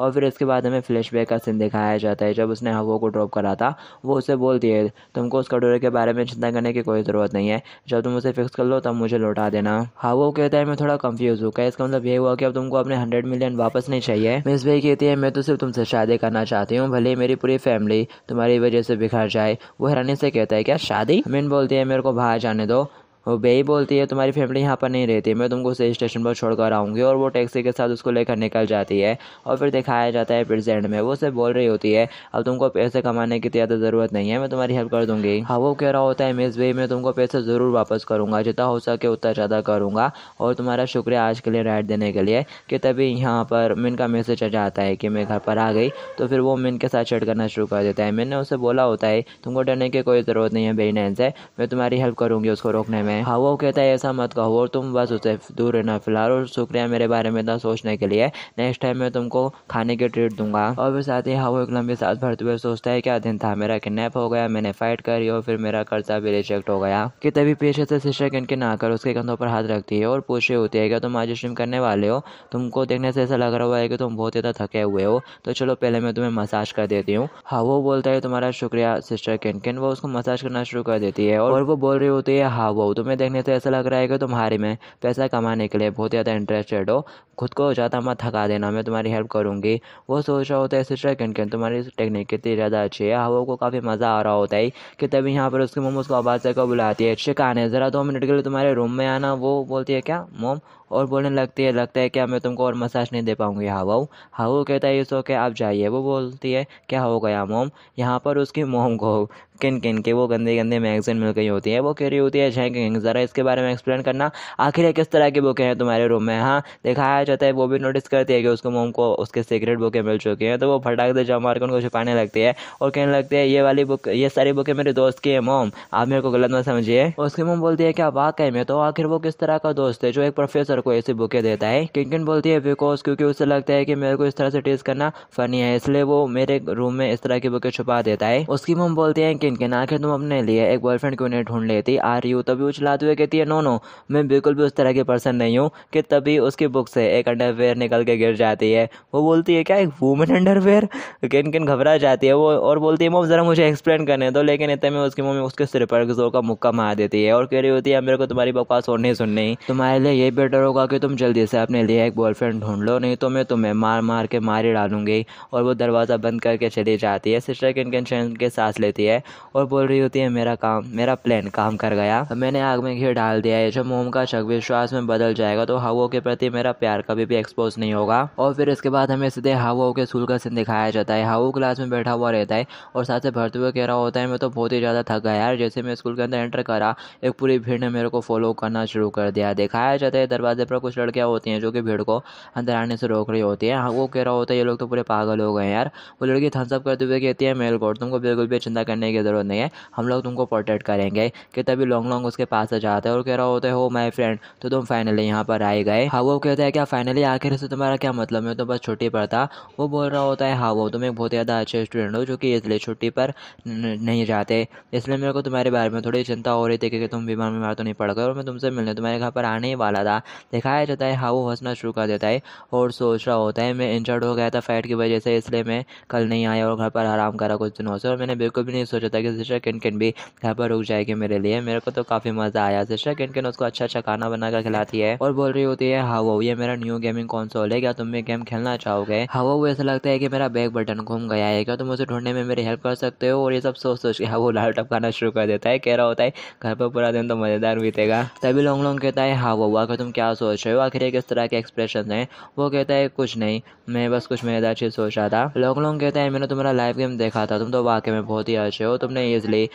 और फिर उसके बाद हमें बैक का सीन दिखाया जाता है जब उसने हवो को ड्रॉप करा था वो उसे बोलती है तुमको उस कटोरे के बारे में चिंता करने की कोई ज़रूरत नहीं है जब तुम उसे फिक्स कर लो तब मुझे लौटा देना हवो कहता है मैं थोड़ा कंफ्यूज हूँ क्या इसका मतलब ये हुआ कि अब तुमको अपने हंड्रेड मिलियन वापस नहीं चाहिए मिस भाई कहती है मैं तो सिर्फ तुमसे शादी करना चाहती हूँ भले मेरी पूरी फैमिली तुम्हारी वजह से बिखर जाए वो हैरानी से कहता है क्या शादी मिन बोलती है मेरे को बाहर जाने दो वो बेई बोलती है तुम्हारी फैमिली यहाँ पर नहीं रहती मैं तुमको उसे स्टेशन पर छोड़कर आऊँगी और वो टैक्सी के साथ उसको लेकर निकल जाती है और फिर दिखाया जाता है प्रेजेंट में वो उसे बोल रही होती है अब तुमको पैसे कमाने की ज़्यादा तो तो ज़रूरत नहीं है मैं तुम्हारी हेल्प कर दूँगी हाँ वो कह रहा होता है मिस बेई मैं तुमको पैसे ज़रूर वापस करूँगा जितना हो सके उतना ज़्यादा करूँगा और तुम्हारा शुक्रिया आज के लिए राइड देने के लिए कि तभी यहाँ पर मिन का मैसेज आ जाता है कि मैं घर पर आ गई तो फिर वो मिन के साथ चेट करना शुरू कर देता है मैंने उसे बोला होता है तुमको डरने की कोई ज़रूरत नहीं है बेई नैन से मैं तुम्हारी हेल्प करूँगी उसको रोकने में हैं वो कहता है ऐसा मत कहो और तुम बस उसे दूर रहना फिलहाल और शुक्रिया मेरे बारे में इतना सोचने के लिए नेक्स्ट टाइम मैं तुमको खाने की ट्रीट दूंगा और फिर साथ ही हवा एक लंबे साथ भरते हुए सोचता है क्या दिन था मेरा किडनेप हो गया मैंने फाइट करी और फिर मेरा कर्जा भी रिजेक्ट हो गया कि तभी पेशे से शिक्षक ना कर उसके कंधों पर हाथ रखती है और पूछे होती है क्या तुम आज स्ट्रीम करने वाले हो तुमको देखने से ऐसा लग रहा हुआ है कि तुम बहुत ज़्यादा थके हुए हो तो चलो पहले मैं तुम्हें मसाज कर देती हूँ हाँ वो बोलता है तुम्हारा शुक्रिया सिस्टर किनकिन वो उसको मसाज करना शुरू कर देती है और वो बोल रही होती है हाँ वो तुम्हें देखने से तो ऐसा लग रहा है कि तुम हारे में पैसा कमाने के लिए बहुत ज़्यादा इंटरेस्टेड हो खुद को ज़्यादा मत थका देना मैं तुम्हारी हेल्प करूँगी वो सोच रहा होता है सिस्टर किन तुम्हारी टेक्निक कितनी ज़्यादा अच्छी है हवा हाँ, को काफ़ी मज़ा आ रहा होता है कि तभी यहाँ पर उसकी मोम उसको आवाज़ से को बुलाती है शिकाने ज़रा दो मिनट के लिए तुम्हारे रूम में आना वो बोलती है क्या मोम और बोलने लगती है लगता है क्या मैं तुमको और मसाज नहीं दे पाऊँगी हवाओ हावू कहता है ये सो के आप जाइए वो बोलती है क्या हो गया मोम यहाँ पर उसकी मोम को किन किन के वो गंदे गंदे मैगजीन मिल गई होती है वो कह रही होती है झेंकिंग ज़रा इसके बारे में एक्सप्लेन करना आखिर किस तरह की बुकें हैं तुम्हारे रूम में हाँ दिखाया जाता है वो भी नोटिस करती है कि उसको मोम को उसके सीक्रेट बुकें मिल चुकी हैं तो वो फटाक दे जमा कर उनको छुपाने लगती है और कहने लगती है ये वाली बुक ये सारी बुकें मेरे दोस्त की है मोम आप मेरे को गलत मत समझिए उसकी मोम बोलती है क्या वाकई में तो आखिर वो किस तरह का दोस्त है जो एक प्रोफेसर डॉक्टर को ऐसे बुके देता है किंकिन बोलती है बिकॉज क्योंकि उसे लगता है कि मेरे को इस तरह से टेस्ट करना फनी है इसलिए वो मेरे रूम में इस तरह के बुके छुपा देता है उसकी मम बोलती है किंकिन आखिर तुम अपने लिए एक बॉयफ्रेंड क्यों नहीं ढूंढ लेती आ रही हूँ तभी वो चलाते हुए कहती है नो नो मैं बिल्कुल भी उस तरह की पर्सन नहीं हूँ कि तभी उसकी बुक से एक अंडरवेयर निकल के गिर जाती है वो बोलती है क्या एक वूमेन अंडरवेयर किन किन घबरा जाती है वो और बोलती है मोम ज़रा मुझे एक्सप्लेन करने दो लेकिन इतने में उसकी मम्मी उसके सिर पर जोर का मुक्का मार देती है और कह रही होती है मेरे को तुम्हारी बकवास और नहीं सुननी तुम्हारे लिए ये बेटर होगा कि तुम जल्दी से अपने लिए एक बॉयफ्रेंड ढूंढ लो नहीं तो मैं तुम्हें मार मार के मार ही डालूंगी और वो दरवाज़ा बंद करके चली जाती है सिस्टर किन किन के सांस लेती है और बोल रही होती है मेरा काम मेरा प्लान काम कर गया मैंने आग में घी डाल दिया है जब मोम का शक विश्वास में बदल जाएगा तो हवो के प्रति मेरा प्यार कभी भी एक्सपोज नहीं होगा और फिर इसके बाद हमें सीधे हवो के सूल का सिंह दिखाया जाता है हवो क्लास में बैठा हुआ रहता है और साथ से भरते हुए कह रहा होता है मैं तो बहुत ही ज़्यादा थक गया यार जैसे मैं स्कूल के अंदर एंटर करा एक पूरी भीड़ ने मेरे को फॉलो करना शुरू कर दिया दिखाया जाता है दरवाजा दरवाजे पर कुछ लड़कियाँ होती हैं जो कि भीड़ को अंदर आने से रोक रही होती है हाँ, वो कह रहा होता है ये लोग तो पूरे पागल हो गए यार वो लड़की थम्सअप करते हुए कहती है मेल कोड तुमको बिल्कुल भी चिंता करने की ज़रूरत नहीं है हम लोग तुमको प्रोटेक्ट करेंगे कि तभी लॉन्ग लॉन्ग उसके पास आ जाता है और कह रहा होता है हो माई फ्रेंड तो तुम फाइनली यहाँ पर आए गए हाँ वो कहते हैं क्या फाइनली आखिर से तुम्हारा क्या मतलब है तो बस छुट्टी पर था वो बोल रहा होता है हाँ वो तुम एक बहुत ज़्यादा अच्छे स्टूडेंट हो जो कि इसलिए छुट्टी पर नहीं जाते इसलिए मेरे को तुम्हारे बारे में थोड़ी चिंता हो रही थी कि तुम बीमार बीमार तो नहीं पड़ गए और मैं तुमसे मिलने तुम्हारे घर पर आने ही वाला था दिखाया जाता है हाँ वो हंसना शुरू कर देता है और सोच रहा होता है मैं इंजर्ड हो गया था फ़ाइट की वजह से इसलिए मैं कल नहीं आया और घर पर आराम करा कुछ दिनों से और मैंने बिल्कुल भी नहीं सोचा था कि सिस्टर किन किन भी घर पर रुक जाएगी मेरे लिए मेरे को तो काफ़ी मज़ा आया सिस्टर किन किन उसको अच्छा अच्छा खाना बनाकर खिलाती है और बोल रही होती है हाँ वो ये मेरा न्यू गेमिंग कॉन्सोल है क्या तुम ये गेम खेलना चाहोगे हाँ वो ऐसा लगता है कि मेरा बैक बटन घूम गया है क्या तुम उसे ढूंढने में मेरी हेल्प कर सकते हो और ये सब सोच सोच के हाँ वो लाल खाना शुरू कर देता है कह रहा होता है घर पर पूरा दिन तो मज़ेदार बीतेगा तभी लोंग लोंग कहता है हाँ वो अगर तुम क्या सोच रहे हो आखिर किस तरह के एक्सप्रेशन हैं वो कहता है कुछ नहीं मैं बस कुछ मेहनत अच्छी सोच रहा था लोग लोग कहते हैं मैंने तो तुम्हारा लाइव गेम देखा था तुम तो वाकई में बहुत ही अच्छे हो तुमने ईजिली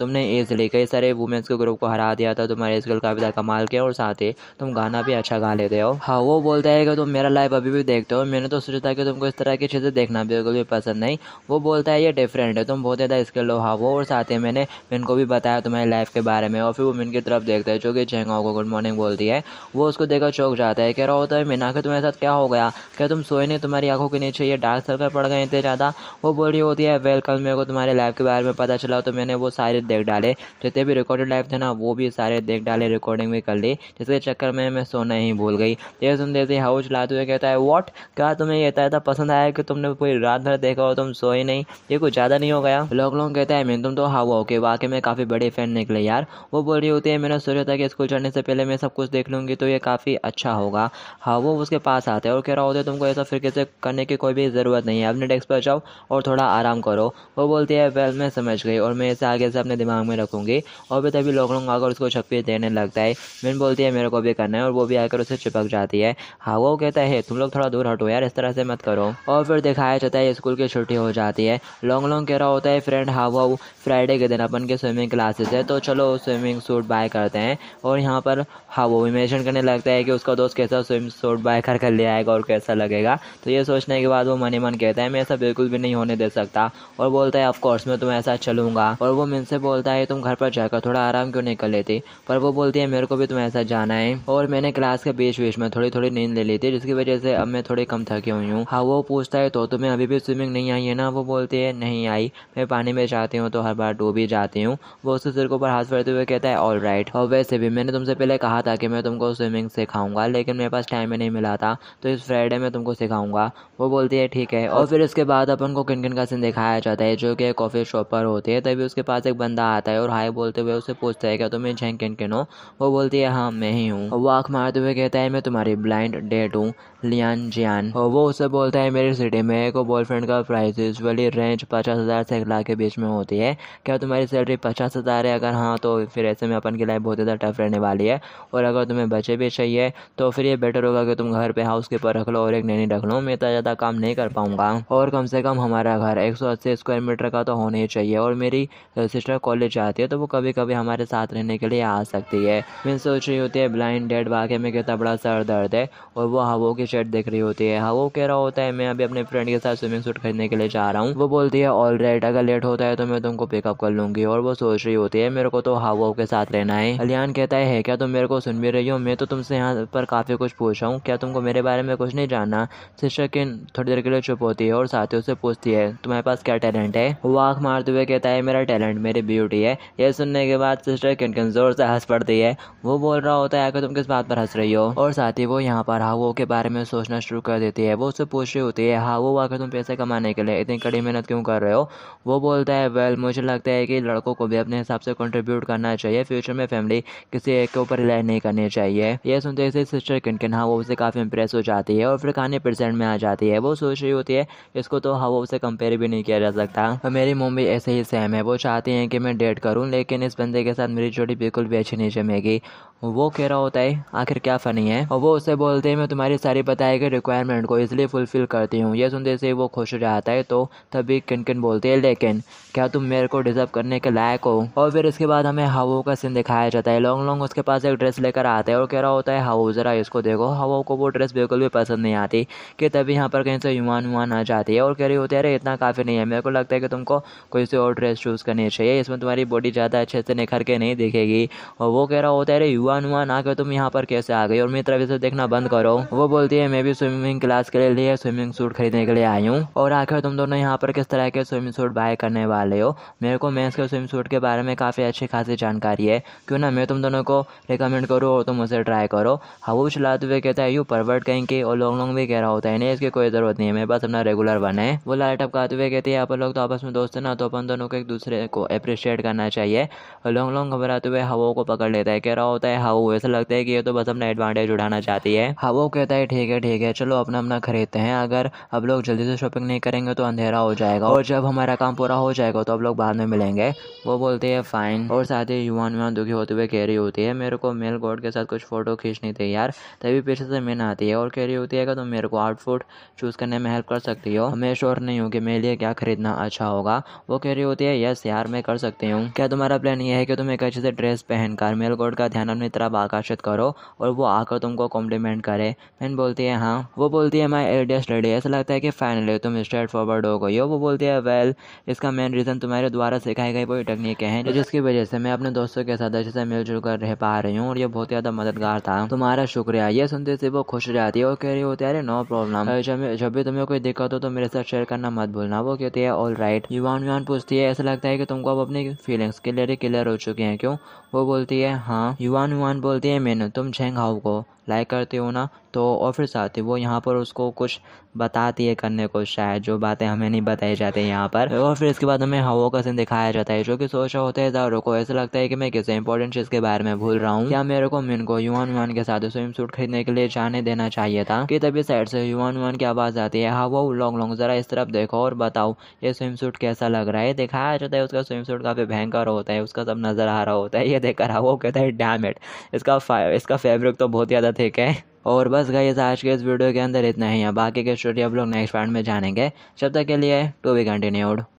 तुमने ईजिली कई सारे वुमेंस के ग्रुप को हरा दिया था तुम्हारे स्किल काफ़ी भी कमाल के और साथ ही तुम गाना भी अच्छा गा लेते हो हाँ वो बोलता है कि तुम मेरा लाइव अभी भी देखते हो मैंने तो सोचा था कि तुमको इस तरह की चीज़ें देखना बिल्कुल भी पसंद नहीं वो बोलता है ये डिफरेंट है तुम बहुत ज़्यादा स्किल हो हाँ वो और साथ ही मैंने इनको भी बताया तुम्हारी लाइफ के बारे में और फिर वो की तरफ देखते हैं जो कि चेंगाओ को गुड मॉर्निंग बोलती है वो उसको देखकर चौक जाता है कह रहा होता है मीना के तुम्हारे साथ क्या हो गया क्या तुम सोए नहीं तुम्हारी आंखों के नीचे ये डार्क सर्कल पड़ गए इतने ज़्यादा वो बोल रही होती है वेलकम मेरे को तुम्हारे लाइफ के बारे में पता चला तो मैंने वो सारे देख डाले जितने भी रिकॉर्डेड लाइफ थे ना वो भी सारे देख डाले रिकॉर्डिंग भी कर ली जिसके चक्कर में मैं सोना ही भूल गई ये सुन देती हाउ चलाते हुए कहता है वॉट क्या तुम्हें ये था पसंद आया कि तुमने पूरी रात भर देखा हो तुम सोए नहीं ये कुछ ज़्यादा नहीं हो गया लोग लोग कहते हैं मैं तुम तो हाउ हो के वाकई में काफ़ी बड़े फैन निकले यार वो बोल रही होती है मेरा सोचा था कि स्कूल जाने से पहले मैं सब कुछ देख लूँगी तो ये लिए काफ़ी अच्छा होगा हाँ वो उसके पास आते हैं और कह रहा होता है तुमको ऐसा फिर किसे करने की कोई भी ज़रूरत नहीं है अपने डेस्क पर जाओ और थोड़ा आराम करो वो बोलती है वेल मैं समझ गई और मैं इसे आगे से अपने दिमाग में रखूँगी और भी तभी लोग आकर उसको छप्पी देने लगता है मैन बोलती है मेरे को भी करना है और वो भी आकर उसे चिपक जाती है हाँ वो कहता है तुम लोग थोड़ा दूर हटो यार इस तरह से मत करो और फिर दिखाया जाता है स्कूल की छुट्टी हो जाती है लॉन्ग लॉन्ग कह रहा होता है फ्रेंड हाँ वो फ्राइडे के दिन अपन के स्विमिंग क्लासेस है तो चलो स्विमिंग सूट बाय करते हैं और यहाँ पर हाँ वो इमेजन करने करने लगता है कि उसका दोस्त कैसा स्विम सूट बाय कर कर ले आएगा और कैसा लगेगा तो ये सोचने के बाद वो मन ही मन कहता है मैं ऐसा बिल्कुल भी नहीं होने दे सकता और बोलता है ऑफकोर्स मैं तुम्हें ऐसा चलूँगा और वो मिन से बोलता है तुम घर पर जाकर थोड़ा आराम क्यों नहीं कर लेती पर वो बोलती है मेरे को भी तुम्हें ऐसा जाना है और मैंने क्लास के बीच बीच में थोड़ी थोड़ी नींद ले ली थी जिसकी वजह से अब मैं थोड़ी कम थकी हुई हूँ हाँ वो पूछता है तो तुम्हें अभी भी स्विमिंग नहीं आई है ना वो बोलती है नहीं आई मैं पानी में जाती हूँ तो हर बार डूब ही जाती हूँ वो उसके सिर को ऊपर हाथ फेरते हुए कहता है ऑल राइट और वैसे भी मैंने तुमसे पहले कहा था कि मैं तुमको स्विमिंग सिखाऊंगा लेकिन मेरे पास टाइम ही नहीं मिला था तो इस फ्राइडे में तुमको सिखाऊंगा वो बोलती है ठीक है और फिर इसके बाद अपन को किन किन का सीन दिखाया जाता है जो कि कॉफ़ी शॉप पर होती है तभी उसके पास एक बंदा आता है और हाई बोलते हुए उसे पूछता है क्या तुम झेंग किन किन हो वो बोलती है हाँ मैं ही हूँ वो आँख मारते हुए कहता है मैं तुम्हारी ब्लाइंड डेट हूँ लियान जियान और वो उससे बोलता है मेरी सिटी में एक बॉयफ्रेंड का प्राइस यूजली रेंज पचास हज़ार से एक लाख के बीच में होती है क्या तुम्हारी सैलरी पचास हज़ार है अगर हाँ तो फिर ऐसे में अपन की लाइफ बहुत ज़्यादा टफ रहने वाली है और अगर तुम्हें बचे भी चाहिए तो फिर ये बेटर होगा कि तुम घर पे हाउस कीपर रख लो और एक नैनी रख लो मैं इतना ज़्यादा काम नहीं कर पाऊँगा और कम से कम हमारा घर एक स्क्वायर मीटर का तो होना ही चाहिए और मेरी सिस्टर कॉलेज जाती है तो वो कभी कभी हमारे साथ रहने के लिए आ सकती है मैं सोच रही होती है ब्लाइंड डेड वाकई में कितना बड़ा सर दर्द है और वो हवो की शर्ट देख रही होती है हवो कह रहा होता है मैं अभी अपने फ्रेंड के साथ स्विमिंग सूट खरीदने के लिए जा रहा हूँ वो बोलती है ऑल राइट अगर लेट होता है तो मैं तुमको पिकअप कर लूंगी और वो सोच रही होती है मेरे को तो हवो के साथ रहना है अलियान कहता है, क्या तुम मेरे को सुन भी रही हो मैं तो तुमसे यहाँ पर काफ़ी कुछ पूछ रहा हूँ क्या तुमको मेरे बारे में कुछ नहीं जानना शिक्षक थोड़ी देर के लिए चुप होती है और साथियों से पूछती है तुम्हारे पास क्या टैलेंट है वो आँख मारते हुए कहता है मेरा टैलेंट मेरी ब्यूटी है यह सुनने के बाद सिस्टर किन किन जोर से हंस पड़ती है वो बोल रहा होता है कि तुम किस बात पर हंस रही हो और साथ ही वो यहाँ पर हावो के बारे में सोचना शुरू कर देती है वो उससे पूछ रही होती है हावो आकर तुम पैसे कमाने के लिए इतनी कड़ी मेहनत क्यों कर रहे हो वो बोलता है वेल मुझे लगता है कि लड़कों को भी अपने हिसाब से कंट्रीब्यूट करना चाहिए फ्यूचर में फैमिली किसी एक के ऊपर रिलाई नहीं करनी चाहिए ये यह सुनते से सिस्टर किनकिन वो से काफ़ी इंप्रेस हो जाती है और फिर कहानी प्रेजेंट में आ जाती है वो सोच रही होती है इसको तो वो से कंपेयर भी नहीं किया जा सकता और मेरी मम्मी ऐसे ही सेम है वो चाहती हैं कि मैं डेट करूँ लेकिन इस बंदे के साथ मेरी जोड़ी बिल्कुल भी अच्छी नहीं जमेगी वो कह रहा होता है आखिर क्या फ़नी है और वो उसे बोलते हैं मैं तुम्हारी सारी बताए गई रिक्वायरमेंट को इसलिए फुलफ़िल करती हूँ ये सुनते से वो खुश हो जाता है तो तभी किन किन बोलती है लेकिन क्या तुम मेरे को डिजर्व करने के लायक हो और फिर इसके बाद हमें हावो का सीन दिखाया जाता है लॉन्ग लॉन्ग उसके पास एक ड्रेस लेकर आता है और कह रहा होता है हवा ज़रा इसको देखो हावो को वो ड्रेस बिल्कुल भी पसंद नहीं आती कि तभी यहाँ पर कहीं से युवान वुमान आ जाती है और कह रही होती है अरे इतना काफ़ी नहीं है मेरे को लगता है कि तुमको कोई से और ड्रेस चूज़ करनी चाहिए इसमें तुम्हारी बॉडी ज़्यादा अच्छे से निखर के नहीं दिखेगी और वो कह रहा होता है अरे भगवान ना आकर तुम यहाँ पर कैसे आ गई और मेरी तरफ से देखना बंद करो वो बोलती है मैं भी स्विमिंग क्लास के लिए स्विमिंग सूट खरीदने के लिए आई हूँ और आखिर तुम दोनों यहाँ पर किस तरह के स्विमिंग सूट बाय करने वाले हो मेरे को मेंस के स्विमिंग सूट के बारे में काफ़ी अच्छी खासी जानकारी है क्यों ना मैं तुम दोनों को रिकमेंड करूँ और तुम उसे ट्राई करो हबू चलाते हुए कहता है यू परवर्ट कहीं के और लॉन्ग लॉन्ग भी कह रहा होता है नहीं इसकी कोई ज़रूरत नहीं है मेरे पास अपना रेगुलर बन है वो लाइट टपकाते हुए कहती है आप लोग तो आपस में दोस्त ना तो अपन दोनों को एक दूसरे को अप्रिशिएट करना चाहिए और लॉन्ग लोग घबराते हुए हवाओं को पकड़ लेता है कह रहा होता है है हाउ ऐसा लगता है कि ये तो बस अपना एडवांटेज उठाना चाहती है हाउ कहता है ठीक है ठीक है चलो अपना अपना खरीदते हैं अगर अब लोग जल्दी से शॉपिंग नहीं करेंगे तो अंधेरा हो जाएगा और जब हमारा काम पूरा हो जाएगा तो अब लोग बाद में मिलेंगे वो बोलती है फ़ाइन और साथ ही युवान युवान दुखी होते हुए कह रही होती है मेरे को मेल गॉड के साथ कुछ फ़ोटो खींचनी थी यार तभी पीछे से मेन आती है और कह रही होती है कि तुम तो मेरे को आउटफुट चूज़ करने में हेल्प कर सकती हो मैं श्योर नहीं हूँ कि मेरे लिए क्या खरीदना अच्छा होगा वो कह रही होती है यस यार मैं कर सकती हूँ क्या तुम्हारा प्लान ये है कि तुम एक अच्छे से ड्रेस पहनकर मेल गॉड का ध्यान अपने अपनी तरफ आकर्षित करो और वो आकर तुमको कॉम्प्लीमेंट करे मैन बोलती है हाँ वो बोलती है माई एडियस लेडी ऐसा लगता है कि फाइनली तुम स्ट्रेट फॉरवर्ड हो गई हो वो बोलती है वेल इसका मेन रीज़न तुम्हारे द्वारा सिखाई गई वही टेक्निकें हैं जिसकी वजह से मैं अपने दोस्तों के साथ अच्छे से मिलजुल कर रह पा रही हूँ और ये बहुत ज़्यादा मददगार था तुम्हारा शुक्रिया ये सुनते से वो खुश जाती है और कह रही होती है अरे नो प्रॉब्लम जब भी तुम्हें कोई दिक्कत हो तो मेरे साथ शेयर करना मत भूलना वो कहती है ऑल राइट युवान युवान पूछती है ऐसा लगता है कि तुमको अब अपनी फीलिंग्स क्लियर क्लियर हो चुके हैं क्यों वो बोलती है हाँ युवान भगवान बोलते हैं मैंने तुम छेंग खाओ को लाइक करते हो ना तो और फिर साथ ही वो यहाँ पर उसको कुछ बताती है करने को शायद जो बातें हमें नहीं बताई जाती यहाँ पर और फिर इसके बाद हमें हवा का सीन दिखाया जाता है जो कि सोच रहा होता है दारो को ऐसा लगता है कि मैं किसी इंपॉर्टेंट चीज़ के बारे में भूल रहा हूँ या मेरे को मिन को युवान युवान के साथ स्विम सूट खरीदने के लिए जाने देना चाहिए था कि तभी साइड से युवान युवान की आवाज़ आती है हवा लॉन्ग लॉन्ग ज़रा इस तरफ देखो और बताओ ये स्विम सूट कैसा लग रहा है दिखाया जाता है उसका स्विम सूट काफ़ी भयंकर होता है उसका सब नज़र आ रहा होता है ये देखकर हवा हाँ, कहता है डैमेड इसका इसका फेब्रिक तो बहुत ज़्यादा ठीक है और बस गई आज के इस वीडियो के अंदर इतना ही है बाकी के स्टोरी आप लोग नेक्स्ट पार्ट में जानेंगे जब तक के लिए टू बी कंटिन्यूड